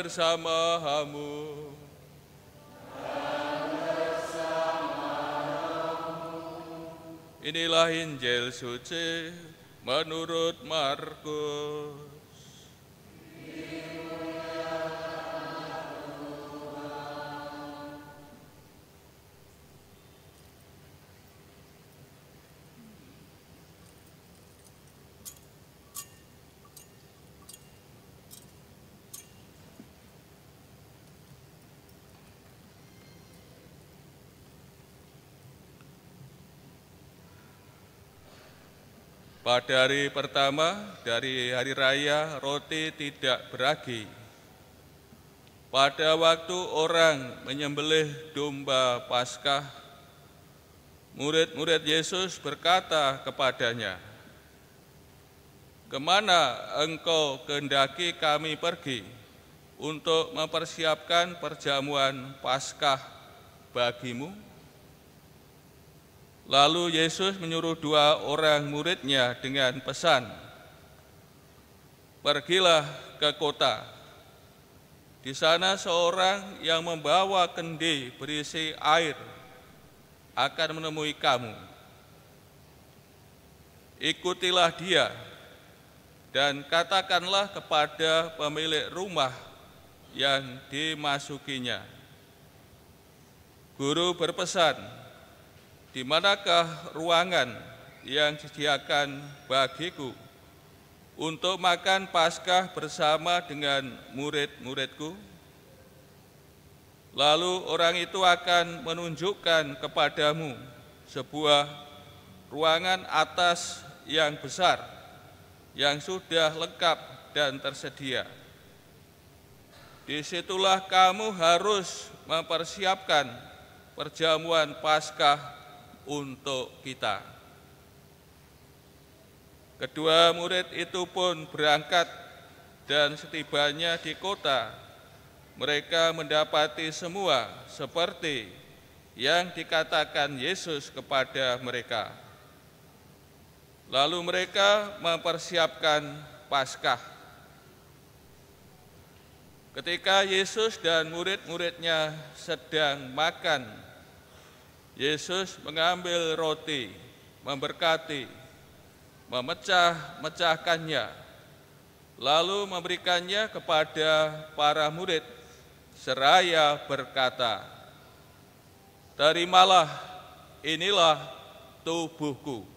bersamamu. Inilah Injil suci menurut Markus. Pada hari pertama dari hari raya, roti tidak beragi. Pada waktu orang menyembelih domba Paskah, murid-murid Yesus berkata kepadanya, "Kemana engkau kehendaki kami pergi untuk mempersiapkan perjamuan Paskah bagimu?" Lalu Yesus menyuruh dua orang muridnya dengan pesan, "Pergilah ke kota. Di sana seorang yang membawa kendi berisi air akan menemui kamu. Ikutilah dia dan katakanlah kepada pemilik rumah yang dimasukinya." Guru berpesan, di manakah ruangan yang disediakan bagiku untuk makan Paskah bersama dengan murid-muridku? Lalu orang itu akan menunjukkan kepadamu sebuah ruangan atas yang besar yang sudah lengkap dan tersedia. Disitulah kamu harus mempersiapkan perjamuan Paskah untuk kita. Kedua murid itu pun berangkat dan setibanya di kota, mereka mendapati semua seperti yang dikatakan Yesus kepada mereka. Lalu mereka mempersiapkan Paskah. Ketika Yesus dan murid-muridnya sedang makan Yesus mengambil roti, memberkati, memecah-mecahkannya, lalu memberikannya kepada para murid, seraya berkata, Terimalah, inilah tubuhku.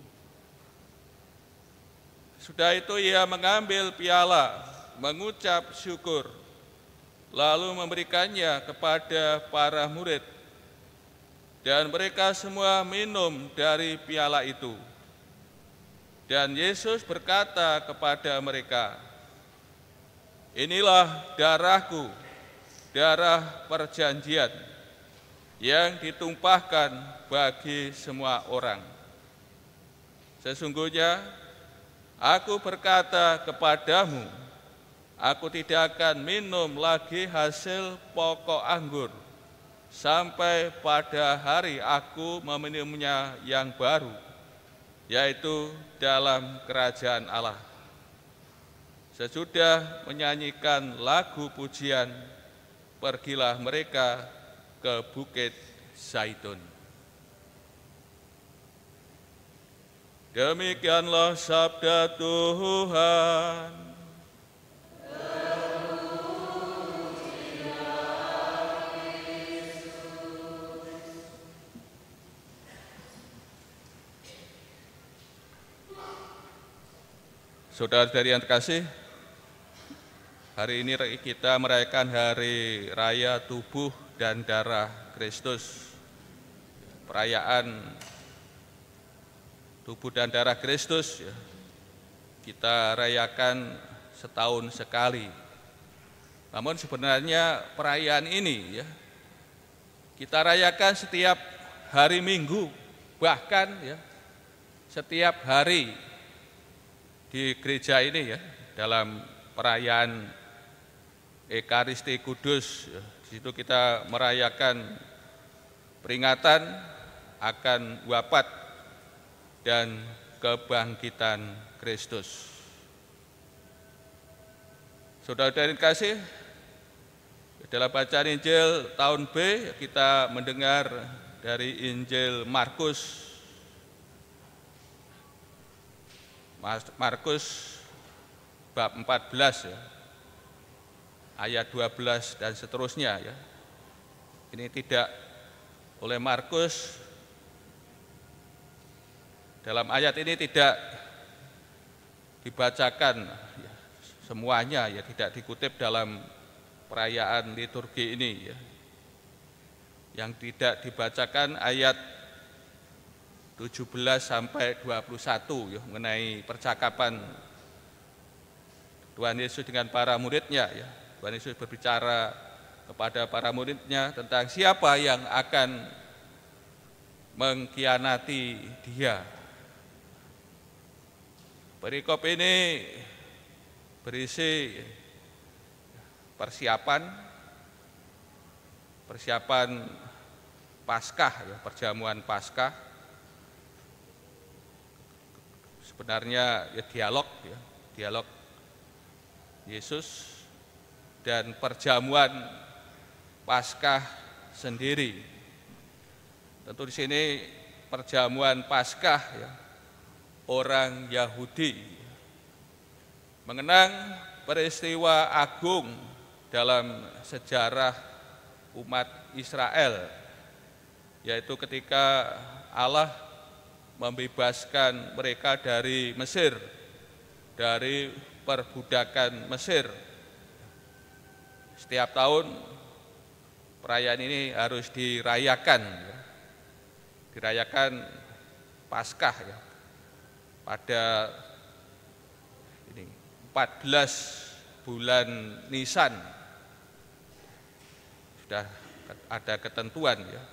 Sudah itu ia mengambil piala, mengucap syukur, lalu memberikannya kepada para murid, dan mereka semua minum dari piala itu. Dan Yesus berkata kepada mereka, Inilah darahku, darah perjanjian yang ditumpahkan bagi semua orang. Sesungguhnya aku berkata kepadamu, aku tidak akan minum lagi hasil pokok anggur sampai pada hari aku meminumnya yang baru, yaitu dalam kerajaan Allah. Sesudah menyanyikan lagu pujian, pergilah mereka ke Bukit Zaitun. Demikianlah sabda Tuhan. Saudara-saudari yang terkasih, hari ini kita merayakan Hari Raya Tubuh dan Darah Kristus. Perayaan Tubuh dan Darah Kristus ya, kita rayakan setahun sekali. Namun sebenarnya perayaan ini ya kita rayakan setiap hari Minggu bahkan ya setiap hari di gereja ini ya, dalam perayaan Ekaristi Kudus, ya, di situ kita merayakan peringatan akan wafat dan kebangkitan Kristus. Saudara-saudari kasih, dalam bacaan Injil tahun B kita mendengar dari Injil Markus Markus bab 14 ya, ayat 12 dan seterusnya ya. Ini tidak oleh Markus dalam ayat ini tidak dibacakan ya, semuanya ya tidak dikutip dalam perayaan liturgi ini ya. Yang tidak dibacakan ayat 17 sampai 21 ya, mengenai percakapan Tuhan Yesus dengan para muridnya ya. Tuhan Yesus berbicara kepada para muridnya tentang siapa yang akan mengkhianati dia. Perikop ini berisi persiapan persiapan Paskah ya, perjamuan Paskah sebenarnya ya dialog ya, dialog Yesus dan perjamuan Paskah sendiri. Tentu di sini perjamuan Paskah ya, orang Yahudi mengenang peristiwa agung dalam sejarah umat Israel yaitu ketika Allah membebaskan mereka dari Mesir, dari perbudakan Mesir. Setiap tahun perayaan ini harus dirayakan, ya. dirayakan Paskah ya. pada ini 14 bulan Nisan sudah ada ketentuan ya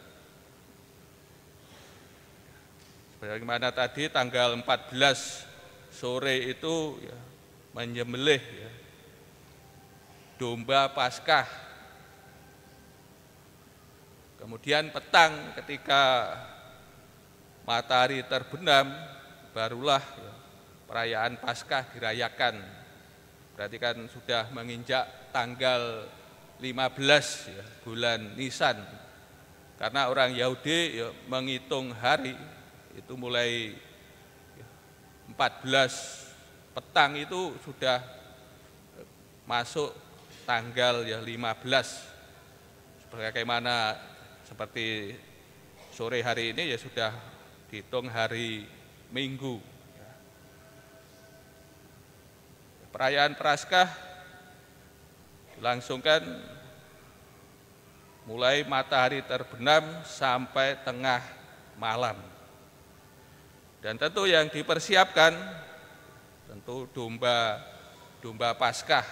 Bagaimana tadi tanggal 14 sore itu ya, menyembelih ya, domba Paskah. Kemudian petang ketika matahari terbenam, barulah ya, perayaan Paskah dirayakan. Berarti kan sudah menginjak tanggal 15 ya, bulan Nisan. Karena orang Yahudi ya, menghitung hari itu mulai 14 petang itu sudah masuk tanggal ya 15 sebagaimana seperti sore hari ini ya sudah dihitung hari Minggu perayaan Praskah dilangsungkan mulai matahari terbenam sampai tengah malam. Dan tentu yang dipersiapkan tentu domba domba Paskah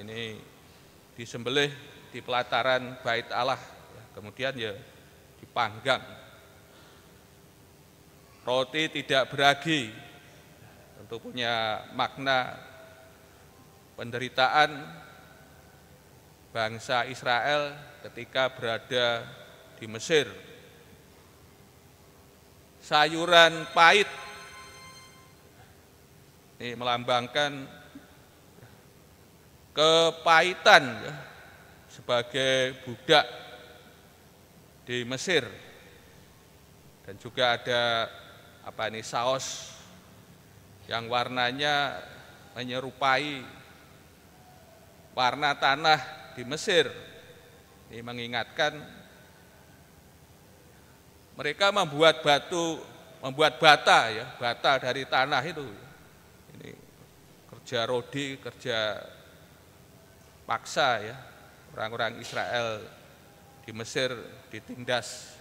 ini disembelih di pelataran Bait Allah, kemudian ya dipanggang. Roti tidak beragi, tentu punya makna penderitaan bangsa Israel ketika berada di Mesir sayuran pahit. Ini melambangkan kepahitan ya, sebagai budak di Mesir. Dan juga ada apa ini saus yang warnanya menyerupai warna tanah di Mesir. Ini mengingatkan mereka membuat batu, membuat bata ya, bata dari tanah itu. Ini kerja rodi, kerja paksa ya. Orang-orang Israel di Mesir ditindas.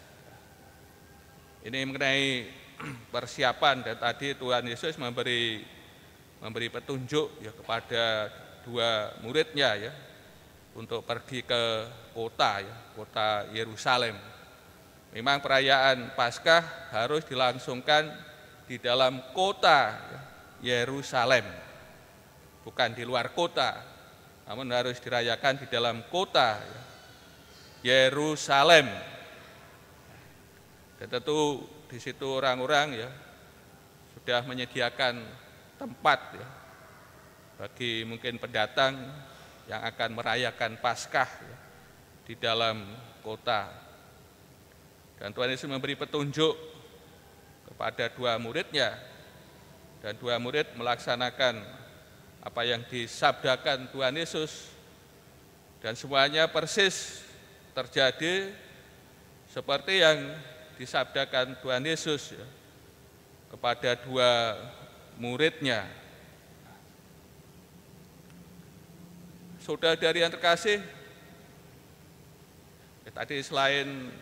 Ini mengenai persiapan dan tadi Tuhan Yesus memberi memberi petunjuk ya kepada dua muridnya ya untuk pergi ke kota ya, kota Yerusalem. Memang perayaan Paskah harus dilangsungkan di dalam kota Yerusalem, bukan di luar kota, namun harus dirayakan di dalam kota Yerusalem. Dan tentu di situ orang-orang ya sudah menyediakan tempat ya, bagi mungkin pendatang yang akan merayakan Paskah ya, di dalam kota dan Tuhan Yesus memberi petunjuk kepada dua muridnya. Dan dua murid melaksanakan apa yang disabdakan Tuhan Yesus. Dan semuanya persis terjadi seperti yang disabdakan Tuhan Yesus ya, kepada dua muridnya. Saudara dari yang terkasih, ya, tadi selain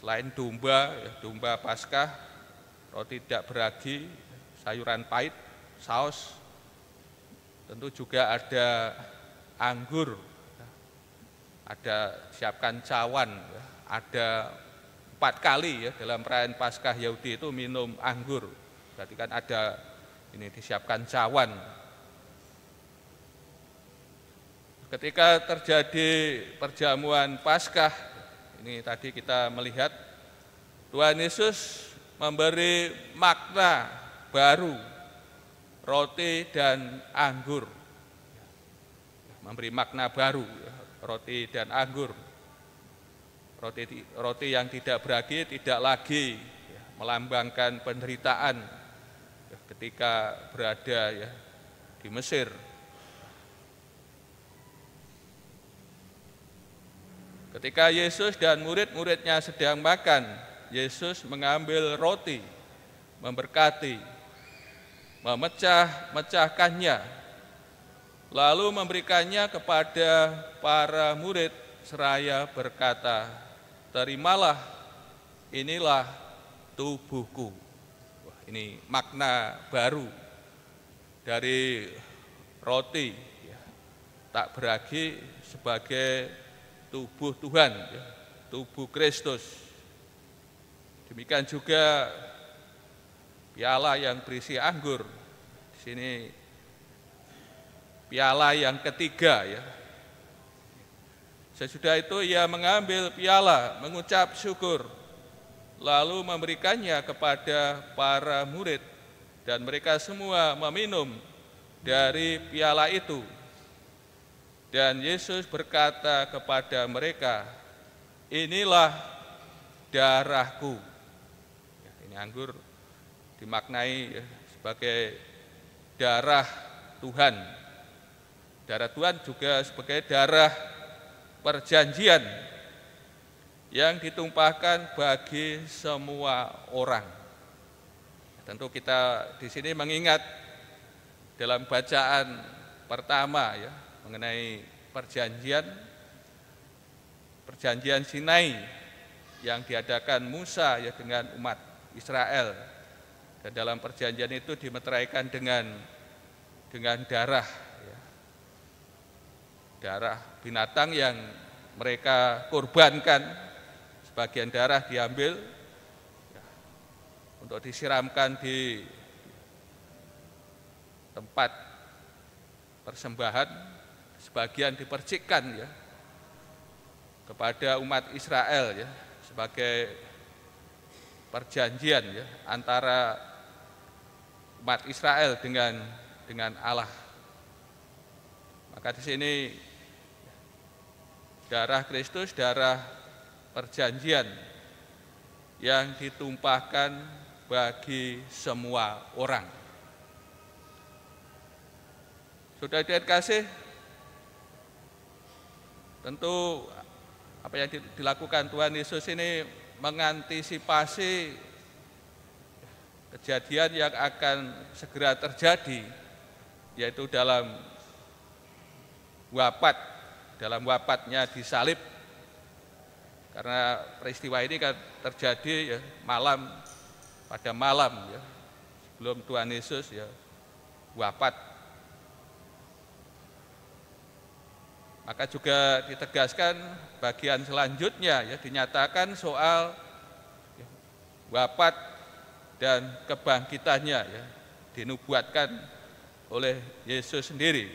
Selain domba, ya, domba paskah, roti tidak beragi, sayuran pahit, saus, tentu juga ada anggur, ya. ada siapkan cawan, ya. ada empat kali ya dalam perayaan Paskah Yahudi itu minum anggur. Berarti kan ada ini disiapkan cawan. Ketika terjadi perjamuan Paskah ini tadi kita melihat Tuhan Yesus memberi makna baru roti dan anggur. Memberi makna baru roti dan anggur. Roti roti yang tidak beragi tidak lagi ya, melambangkan penderitaan ya, ketika berada ya di Mesir Ketika Yesus dan murid-muridnya sedang makan, Yesus mengambil roti, memberkati, memecah-mecahkannya, lalu memberikannya kepada para murid seraya berkata, terimalah inilah tubuhku. Wah, ini makna baru dari roti, ya. tak beragi sebagai tubuh Tuhan, ya. tubuh Kristus. Demikian juga piala yang berisi anggur. Di sini piala yang ketiga ya. Sesudah itu ia mengambil piala, mengucap syukur, lalu memberikannya kepada para murid dan mereka semua meminum dari piala itu dan Yesus berkata kepada mereka, inilah darahku. Ya, ini anggur dimaknai ya, sebagai darah Tuhan. Darah Tuhan juga sebagai darah perjanjian yang ditumpahkan bagi semua orang. Tentu kita di sini mengingat dalam bacaan pertama ya mengenai perjanjian perjanjian Sinai yang diadakan Musa ya dengan umat Israel. Dan dalam perjanjian itu dimeteraikan dengan dengan darah ya. darah binatang yang mereka korbankan sebagian darah diambil ya, untuk disiramkan di tempat persembahan sebagian dipercikkan ya kepada umat Israel ya sebagai perjanjian ya antara umat Israel dengan dengan Allah. Maka di sini darah Kristus darah perjanjian yang ditumpahkan bagi semua orang. Sudah dikasih Tentu apa yang dilakukan Tuhan Yesus ini mengantisipasi kejadian yang akan segera terjadi yaitu dalam wafat dalam wafatnya disalib karena peristiwa ini kan terjadi ya, malam pada malam ya sebelum Tuhan Yesus ya wafat Maka juga ditegaskan bagian selanjutnya ya dinyatakan soal ya, wafat dan kebangkitannya ya dinubuatkan oleh Yesus sendiri.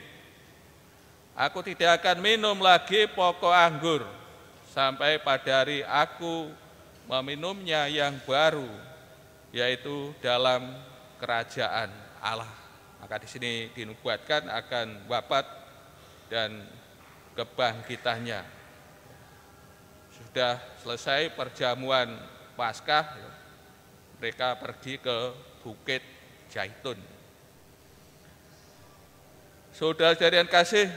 Aku tidak akan minum lagi pokok anggur sampai pada hari aku meminumnya yang baru yaitu dalam kerajaan Allah. Maka di sini dinubuatkan akan wafat dan kebangkitannya. Sudah selesai perjamuan Paskah, mereka pergi ke Bukit Jaitun. Saudara-saudara kasih,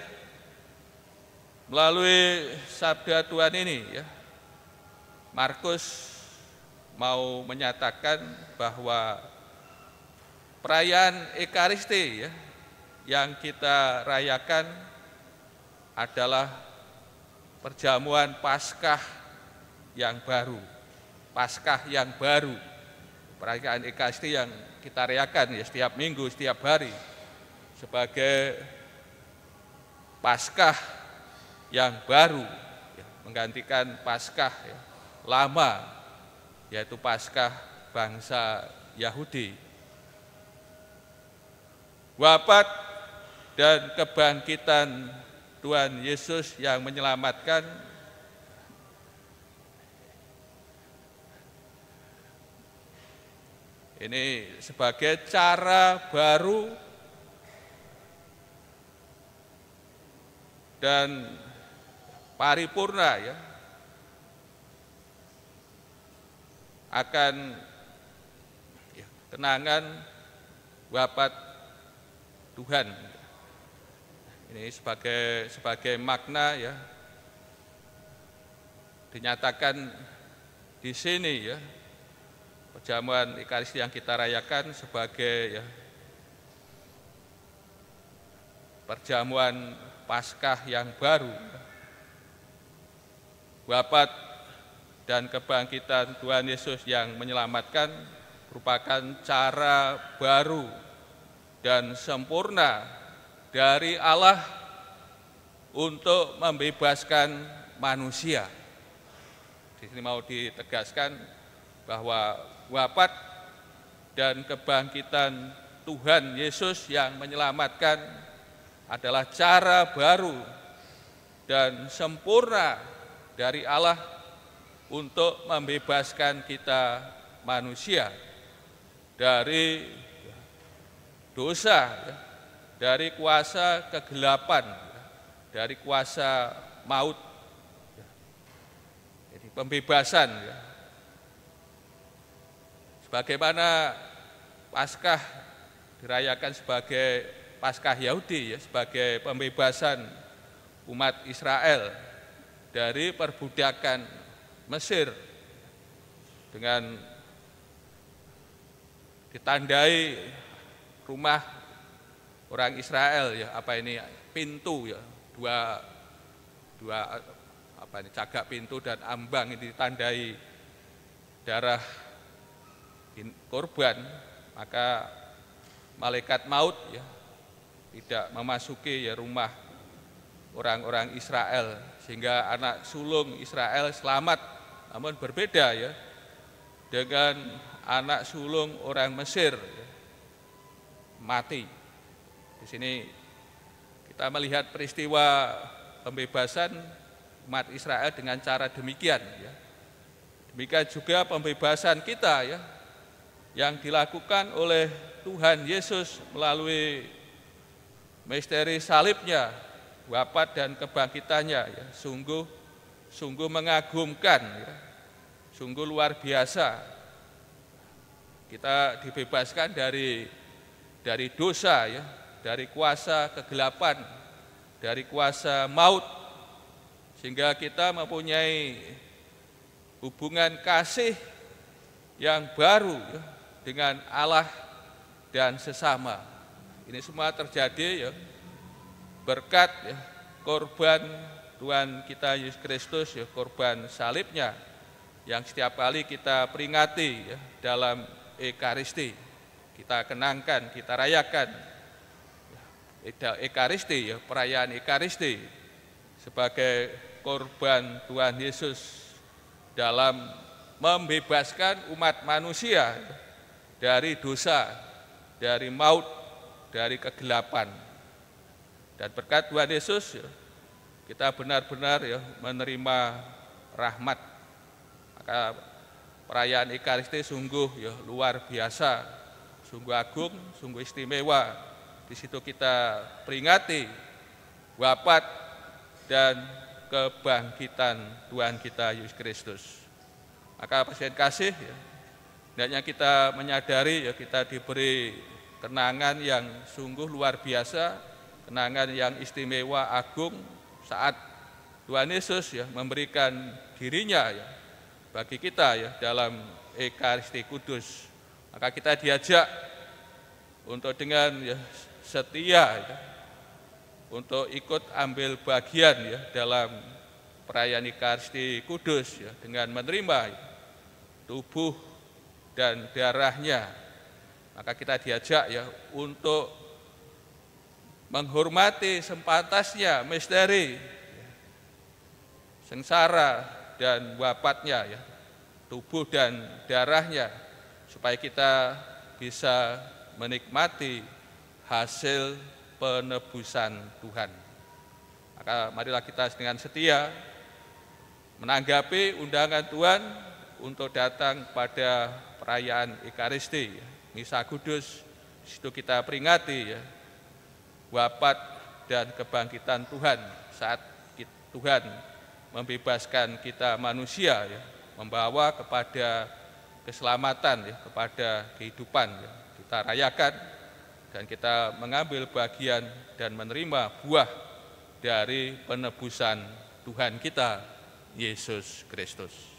melalui sabda Tuhan ini ya, Markus mau menyatakan bahwa perayaan Ekaristi ya, yang kita rayakan adalah perjamuan Paskah yang baru. Paskah yang baru. Perayaan Ekaristi yang kita reakan ya setiap minggu, setiap hari sebagai Paskah yang baru ya, menggantikan Paskah ya, lama yaitu Paskah bangsa Yahudi. Wafat dan kebangkitan Tuhan Yesus yang menyelamatkan ini sebagai cara baru dan paripurna ya akan tenangan ya, kenangan wafat Tuhan ini sebagai sebagai makna ya dinyatakan di sini ya perjamuan Ekaristi yang kita rayakan sebagai ya perjamuan Paskah yang baru. Wafat dan kebangkitan Tuhan Yesus yang menyelamatkan merupakan cara baru dan sempurna dari Allah untuk membebaskan manusia. Di sini mau ditegaskan bahwa wafat dan kebangkitan Tuhan Yesus yang menyelamatkan adalah cara baru dan sempurna dari Allah untuk membebaskan kita manusia dari dosa ya dari kuasa kegelapan, dari kuasa maut, ya. jadi pembebasan. Ya. Sebagaimana Paskah dirayakan sebagai Paskah Yahudi, ya, sebagai pembebasan umat Israel dari perbudakan Mesir dengan ditandai rumah orang Israel ya apa ini ya, pintu ya dua dua apa ini cagak pintu dan ambang ini ditandai darah korban maka malaikat maut ya tidak memasuki ya rumah orang-orang Israel sehingga anak sulung Israel selamat namun berbeda ya dengan anak sulung orang Mesir ya, mati di sini kita melihat peristiwa pembebasan umat Israel dengan cara demikian. Ya. Demikian juga pembebasan kita ya, yang dilakukan oleh Tuhan Yesus melalui misteri salibnya, wafat dan kebangkitannya. Ya. Sungguh, sungguh mengagumkan, ya. sungguh luar biasa. Kita dibebaskan dari dari dosa ya, dari kuasa kegelapan, dari kuasa maut, sehingga kita mempunyai hubungan kasih yang baru ya, dengan Allah dan sesama. Ini semua terjadi ya berkat ya, korban Tuhan kita Yesus Kristus ya korban salibnya yang setiap kali kita peringati ya, dalam Ekaristi. Kita kenangkan, kita rayakan Ekaristi, ya, perayaan Ekaristi sebagai korban Tuhan Yesus dalam membebaskan umat manusia dari dosa, dari maut, dari kegelapan. Dan berkat Tuhan Yesus ya, kita benar-benar ya menerima rahmat. Maka perayaan Ekaristi sungguh ya luar biasa, sungguh agung, sungguh istimewa di situ kita peringati wafat dan kebangkitan Tuhan kita Yesus Kristus. Maka pasien kasih, ya, kita menyadari ya kita diberi kenangan yang sungguh luar biasa, kenangan yang istimewa agung saat Tuhan Yesus ya memberikan dirinya ya bagi kita ya dalam Ekaristi Kudus. Maka kita diajak untuk dengan ya setia ya, untuk ikut ambil bagian ya dalam perayaan Ekaristi Kudus ya, dengan menerima ya, tubuh dan darahnya. Maka kita diajak ya untuk menghormati sempatasnya misteri sengsara dan wafatnya ya tubuh dan darahnya supaya kita bisa menikmati hasil penebusan Tuhan. Maka marilah kita dengan setia menanggapi undangan Tuhan untuk datang pada perayaan Ekaristi, Misa Kudus, situ kita peringati ya, wafat dan kebangkitan Tuhan saat Tuhan membebaskan kita manusia ya, membawa kepada keselamatan ya, kepada kehidupan ya. kita rayakan dan kita mengambil bagian dan menerima buah dari penebusan Tuhan kita, Yesus Kristus.